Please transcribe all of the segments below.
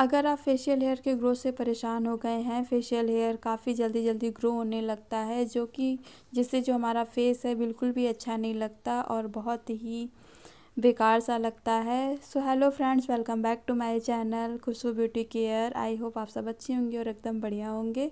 अगर आप facial hair के ग्रोथ से परेशान हो गए हैं फेशियल हेयर काफ़ी जल्दी जल्दी ग्रो होने लगता है जो कि जिससे जो हमारा फेस है बिल्कुल भी अच्छा नहीं लगता और बहुत ही बेकार सा लगता है so hello friends welcome back to my channel Khushboo beauty care I hope आप सब अच्छी होंगे और एकदम बढ़िया होंगे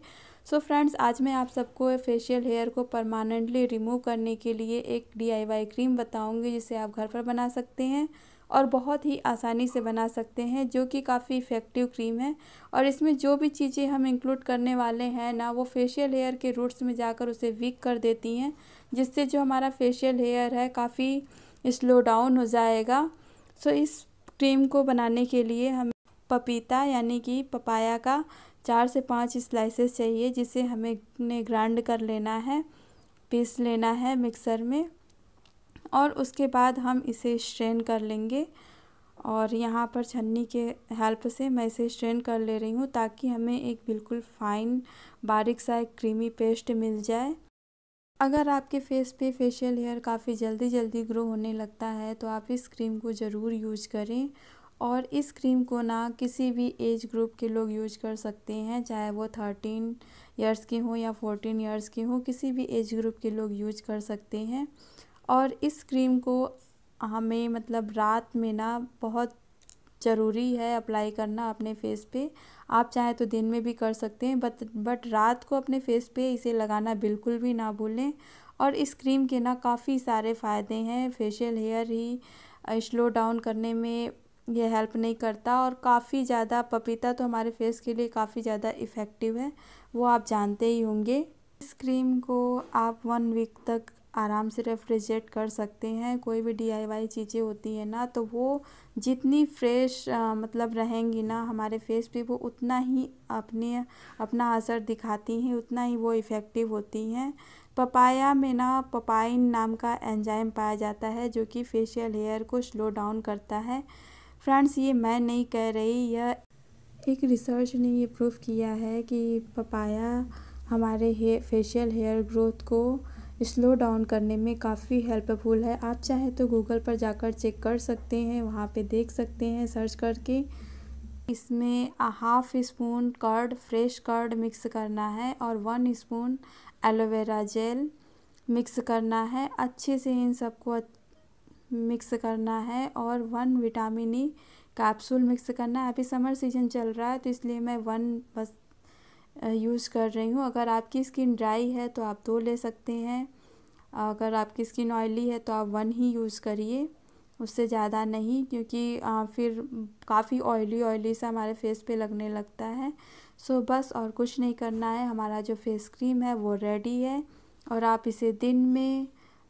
सो so फ्रेंड्स आज मैं आप सबको फेशियल हेयर को परमानेंटली रिमूव करने के लिए एक डी क्रीम बताऊँगी जिसे आप घर पर बना सकते हैं और बहुत ही आसानी से बना सकते हैं जो कि काफ़ी इफ़ेक्टिव क्रीम है और इसमें जो भी चीज़ें हम इंक्लूड करने वाले हैं ना वो फेशियल हेयर के रूट्स में जाकर उसे वीक कर देती हैं जिससे जो हमारा फेशियल हेयर है काफ़ी स्लो डाउन हो जाएगा सो इस क्रीम को बनाने के लिए हम पपीता यानी कि पपाया का चार से पाँच स्लाइसेस चाहिए जिसे हमें ग्राइंड कर लेना है पीस लेना है मिक्सर में और उसके बाद हम इसे स्ट्रेन कर लेंगे और यहाँ पर छन्नी के हेल्प से मैं इसे स्ट्रेन कर ले रही हूँ ताकि हमें एक बिल्कुल फ़ाइन बारिक सा एक क्रीमी पेस्ट मिल जाए अगर आपके फेस पे फेशियल हेयर काफ़ी जल्दी जल्दी ग्रो होने लगता है तो आप इस क्रीम को ज़रूर यूज करें और इस क्रीम को ना किसी भी एज ग्रुप के लोग यूज कर सकते हैं चाहे वो थर्टीन ईयर्स के हों या फोर्टीन ईयर्स के हों किसी भी एज ग्रुप के लोग यूज कर सकते हैं और इस क्रीम को हमें मतलब रात में ना बहुत ज़रूरी है अप्लाई करना अपने फेस पे आप चाहे तो दिन में भी कर सकते हैं बट बट रात को अपने फेस पे इसे लगाना बिल्कुल भी ना भूलें और इस क्रीम के ना काफ़ी सारे फ़ायदे हैं फेशियल हेयर ही स्लो डाउन करने में यह हेल्प नहीं करता और काफ़ी ज़्यादा पपीता तो हमारे फेस के लिए काफ़ी ज़्यादा इफ़ेक्टिव है वो आप जानते ही होंगे इस क्रीम को आप वन वीक तक आराम से रेफ्रिजरेट कर सकते हैं कोई भी डी आई वाई चीज़ें होती हैं ना तो वो जितनी फ्रेश मतलब रहेंगी ना हमारे फेस पे वो उतना ही अपने अपना असर दिखाती हैं उतना ही वो इफ़ेक्टिव होती हैं पपाया में ना पपाइन नाम का एंजाइम पाया जाता है जो कि फेशियल हेयर को स्लो डाउन करता है फ्रेंड्स ये मैं नहीं कह रही यह एक रिसर्च ने ये प्रूव किया है कि पपाया हमारे हे फेशियल हेयर ग्रोथ को स्लो डाउन करने में काफ़ी हेल्पफुल है आप चाहें तो गूगल पर जाकर चेक कर सकते हैं वहाँ पे देख सकते हैं सर्च करके इसमें half spoon curd fresh curd mix करना है और one spoon aloe vera gel mix करना है अच्छे से इन सबको मिक्स करना है और one vitamin E capsule mix करना है अभी समर सीजन चल रहा है तो इसलिए मैं वन बस यूज़ कर रही हूँ अगर आपकी स्किन ड्राई है तो आप दो ले सकते हैं अगर आपकी स्किन ऑयली है तो आप वन ही यूज़ करिए उससे ज़्यादा नहीं क्योंकि आ, फिर काफ़ी ऑयली ऑयली सा हमारे फेस पे लगने लगता है सो बस और कुछ नहीं करना है हमारा जो फेस क्रीम है वो रेडी है और आप इसे दिन में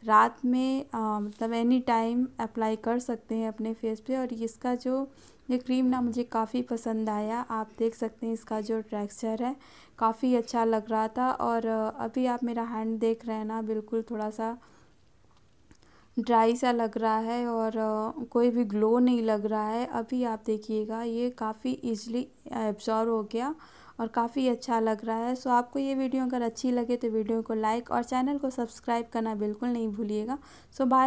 रात में मतलब एनी टाइम अप्लाई कर सकते हैं अपने फेस पे और इसका जो ये क्रीम ना मुझे काफ़ी पसंद आया आप देख सकते हैं इसका जो टेक्सचर है काफ़ी अच्छा लग रहा था और अभी आप मेरा हैंड देख रहे हैं ना बिल्कुल थोड़ा सा ड्राई सा लग रहा है और कोई भी ग्लो नहीं लग रहा है अभी आप देखिएगा ये काफ़ी इजली एब्जॉर्व हो गया और काफ़ी अच्छा लग रहा है सो आपको ये वीडियो अगर अच्छी लगे तो वीडियो को लाइक और चैनल को सब्सक्राइब करना बिल्कुल नहीं भूलिएगा सो बाय